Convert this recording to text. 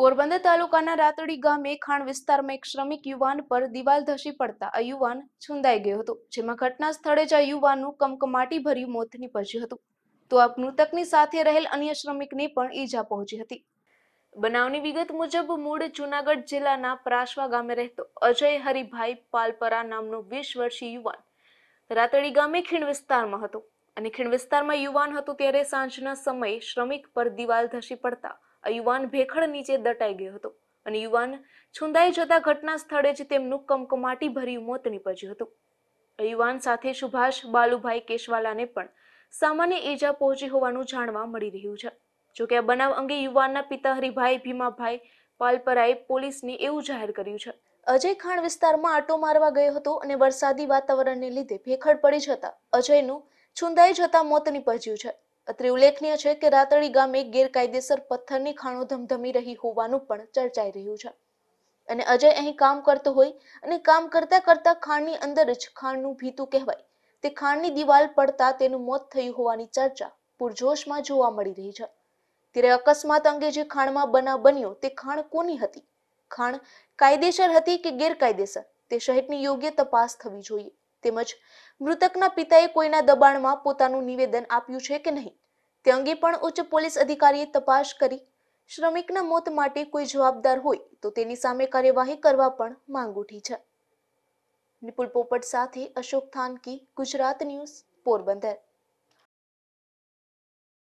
પોરબંદર તાલુકાના રાતડી ગામે ખાણ વિસ્તારમાં એક શ્રમિક યુવાન પર દિવાલ ધસી પડતા આ યુવાન છુંદાઈ ગયો હતો જેમાં ઘટના સ્થળે જ આ યુવાનનું કમકમાટી ભર્યું મોત નીપજ્યું હતું તો આ મૃતકની સાથે રહેલ અન્ય શ્રમિકને પણ ઈજા પહોંચી હતી બનાવની વિગત મુજબ મૂળ જૂનાગઢ જિલ્લાના પ્રાસવા ગામે રહેતો અજય હરિભાઈ પાલપરા નામનો વીસ વર્ષીય યુવાન રાતડી ગામે ખીણ વિસ્તારમાં હતો અને ખીણ વિસ્તારમાં યુવાન હતો ત્યારે સાંજના સમયે શ્રમિક પર દિવાલ ધસી પડતા આ યુવાન ભેખડ નીચે દટાઈ ગયો હતો અને યુવાન છુંદાઈ જતા ઘટના સ્થળે જ તેમનું કમકમાટી ભર્યું મોત નીપજ્યું હતું યુવાન સાથે સુભાષ બાલુભાઈ કેશવાલાને પણ સામાન્ય ઈજા પહોંચી હોવાનું જાણવા મળી રહ્યું છે જોકે આ બનાવ અંગે યુવાનના પિતા હરિભાઈ ભીમાભાઈ પાલપરાએ પોલીસને એવું જાહેર કર્યું છે અજય ખાણ વિસ્તારમાં આટો મારવા ગયો હતો અને વરસાદી વાતાવરણને લીધે ભેખડ પડી જતા અજયનું છુંદાઈ જતા મોત નીપજ્યું છે અત્રે ઉલ્લેખનીય છે કે રાતડી ગામે ગેરકાયદેસર પથ્થરની ખાણો ધમધમી રહી હોવાનું પણ ચર્ચાઈ રહ્યું છે અને અજય અહીં કામ કરતો હોય અને કામ કરતા કરતા ખાણની અંદર જ ખાણનું ભીતું કહેવાય તે ખાણની દિવાલ પડતા તેનું મોત થયું હોવાની ચર્ચા પૂરજોશમાં જોવા મળી રહી છે ત્યારે અકસ્માત અંગે જે ખાણમાં બનાવ બન્યો તે ખાણ કોની હતી ખાણ કાયદેસર હતી કે ગેરકાયદેસર તે શહેરની યોગ્ય તપાસ થવી જોઈએ તેમજ મૃતકના પિતાએ કોઈના દબાણમાં પોતાનું નિવેદન આપ્યું છે કે નહીં તે અંગે પણ ઉચ્ચ પોલીસ અધિકારીએ તપાસ કરી શ્રમિકના મોત માટે કોઈ જવાબદાર હોય તો તેની સામે કાર્યવાહી કરવા પણ માંગ ઉઠી છે નિપુલ પોપટ સાથે અશોક થાનકી ગુજરાત ન્યૂઝ પોરબંદર